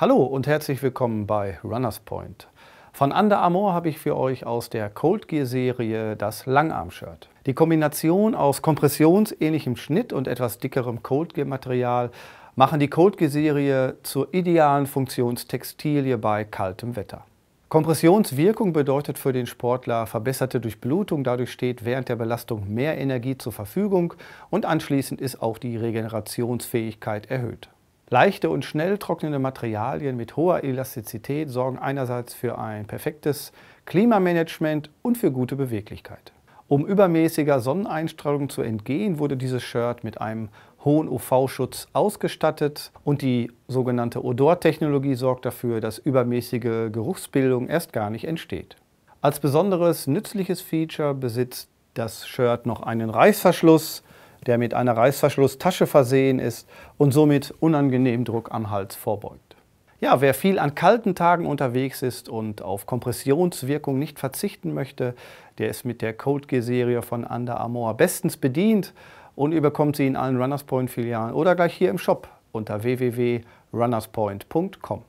Hallo und herzlich willkommen bei Runners Point. Von Under Armour habe ich für euch aus der Cold Gear Serie das Langarm-Shirt. Die Kombination aus kompressionsähnlichem Schnitt und etwas dickerem Cold Gear Material machen die Cold Gear Serie zur idealen Funktionstextilie bei kaltem Wetter. Kompressionswirkung bedeutet für den Sportler verbesserte Durchblutung, dadurch steht während der Belastung mehr Energie zur Verfügung und anschließend ist auch die Regenerationsfähigkeit erhöht. Leichte und schnell trocknende Materialien mit hoher Elastizität sorgen einerseits für ein perfektes Klimamanagement und für gute Beweglichkeit. Um übermäßiger Sonneneinstrahlung zu entgehen, wurde dieses Shirt mit einem hohen UV-Schutz ausgestattet und die sogenannte Odor-Technologie sorgt dafür, dass übermäßige Geruchsbildung erst gar nicht entsteht. Als besonderes nützliches Feature besitzt das Shirt noch einen Reißverschluss der mit einer Reißverschlusstasche versehen ist und somit unangenehmen Druck am Hals vorbeugt. Ja, wer viel an kalten Tagen unterwegs ist und auf Kompressionswirkung nicht verzichten möchte, der ist mit der Code G-Serie von Under Armour bestens bedient und überkommt sie in allen Runners Point Filialen oder gleich hier im Shop unter www.runnerspoint.com.